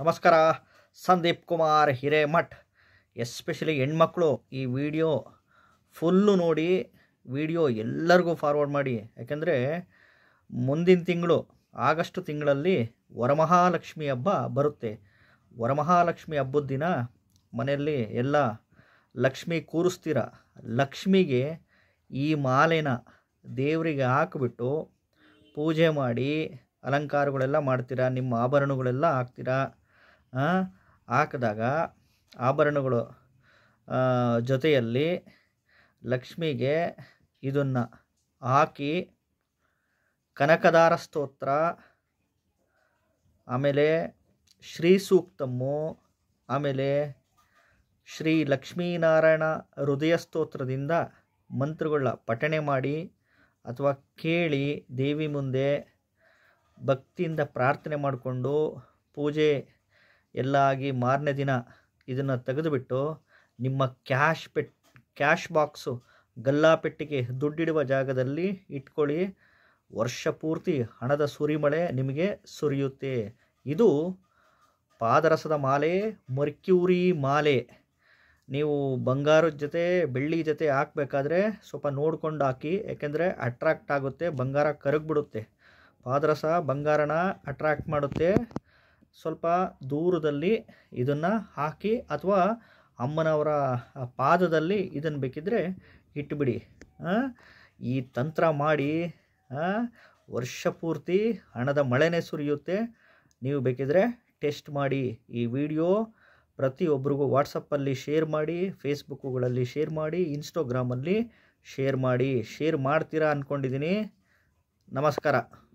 ನಮಸ್ಕಾರ ಸಂದೀಪ್ ಕುಮಾರ್ ಹಿರೇಮಠ್ ಎಸ್ಪೆಷಲಿ ಹೆಣ್ಮಕ್ಳು ಈ ವಿಡಿಯೋ ಫುಲ್ಲು ನೋಡಿ ವಿಡಿಯೋ ಎಲ್ಲರಿಗೂ ಫಾರ್ವರ್ಡ್ ಮಾಡಿ ಯಾಕೆಂದರೆ ಮುಂದಿನ ತಿಂಗಳು ಆಗಸ್ಟ್ ತಿಂಗಳಲ್ಲಿ ವರಮಹಾಲಕ್ಷ್ಮಿ ಹಬ್ಬ ಬರುತ್ತೆ ವರಮಹಾಲಕ್ಷ್ಮಿ ಹಬ್ಬದ ದಿನ ಮನೆಯಲ್ಲಿ ಎಲ್ಲ ಲಕ್ಷ್ಮಿ ಕೂರಿಸ್ತೀರ ಲಕ್ಷ್ಮಿಗೆ ಈ ಮಾಲೆನ ದೇವರಿಗೆ ಹಾಕಿಬಿಟ್ಟು ಪೂಜೆ ಮಾಡಿ ಅಲಂಕಾರಗಳೆಲ್ಲ ಮಾಡ್ತೀರಾ ನಿಮ್ಮ ಆಭರಣಗಳೆಲ್ಲ ಹಾಕ್ತೀರಾ ಹಾಕಿದಾಗ ಆಭರಣಗಳು ಜೊತೆಯಲ್ಲಿ ಲಕ್ಷ್ಮಿಗೆ ಇದನ್ನು ಹಾಕಿ ಕನಕದಾರ ಸ್ತೋತ್ರ ಆಮೇಲೆ ಶ್ರೀ ಸೂಕ್ತಮ್ಮು ಆಮೇಲೆ ಶ್ರೀ ಲಕ್ಷ್ಮೀನಾರಾಯಣ ಹೃದಯ ಸ್ತೋತ್ರದಿಂದ ಮಂತ್ರಗಳ ಪಠಣೆ ಮಾಡಿ ಅಥವಾ ಕೇಳಿ ದೇವಿ ಮುಂದೆ ಭಕ್ತಿಯಿಂದ ಪ್ರಾರ್ಥನೆ ಮಾಡಿಕೊಂಡು ಪೂಜೆ ಎಲ್ಲ ಆಗಿ ಮಾರನೇ ದಿನ ಇದನ್ನು ತೆಗೆದುಬಿಟ್ಟು ನಿಮ್ಮ ಕ್ಯಾಶ್ ಪೆಟ್ ಕ್ಯಾಶ್ ಬಾಕ್ಸು ಗಲ್ಲಾ ಪೆಟ್ಟಿಗೆ ದುಡ್ಡಿಡುವ ಜಾಗದಲ್ಲಿ ಇಟ್ಕೊಳ್ಳಿ ವರ್ಷ ಪೂರ್ತಿ ಹಣದ ಸುರಿಮಳೆ ನಿಮಗೆ ಸುರಿಯುತ್ತೆ ಇದು ಪಾದರಸದ ಮಾಲೆ ಮರ್ಕ್ಯೂರಿ ಮಾಲೆ ನೀವು ಬಂಗಾರದ ಜೊತೆ ಬೆಳ್ಳಿ ಜೊತೆ ಹಾಕಬೇಕಾದ್ರೆ ಸ್ವಲ್ಪ ನೋಡ್ಕೊಂಡು ಹಾಕಿ ಯಾಕೆಂದರೆ ಅಟ್ರಾಕ್ಟ್ ಆಗುತ್ತೆ ಬಂಗಾರ ಕರಗಿಬಿಡುತ್ತೆ ಪಾದರಸ ಬಂಗಾರನ ಅಟ್ರಾಕ್ಟ್ ಮಾಡುತ್ತೆ ಸ್ವಲ್ಪ ದೂರದಲ್ಲಿ ಇದನ್ನು ಹಾಕಿ ಅಥವಾ ಅಮ್ಮನವರ ಪಾದದಲ್ಲಿ ಇದನ್ನು ಬೇಕಿದ್ದರೆ ಇಟ್ಬಿಡಿ ಈ ತಂತ್ರ ಮಾಡಿ ವರ್ಷ ಪೂರ್ತಿ ಹಣದ ಮಳೆನೇ ಸುರಿಯುತ್ತೆ ನೀವು ಬೇಕಿದ್ರೆ ಟೆಸ್ಟ್ ಮಾಡಿ ಈ ವಿಡಿಯೋ ಪ್ರತಿಯೊಬ್ಬರಿಗೂ ವಾಟ್ಸಪ್ಪಲ್ಲಿ ಶೇರ್ ಮಾಡಿ ಫೇಸ್ಬುಕ್ಕುಗಳಲ್ಲಿ ಶೇರ್ ಮಾಡಿ ಇನ್ಸ್ಟೋಗ್ರಾಮಲ್ಲಿ ಶೇರ್ ಮಾಡಿ ಶೇರ್ ಮಾಡ್ತೀರಾ ಅಂದ್ಕೊಂಡಿದ್ದೀನಿ ನಮಸ್ಕಾರ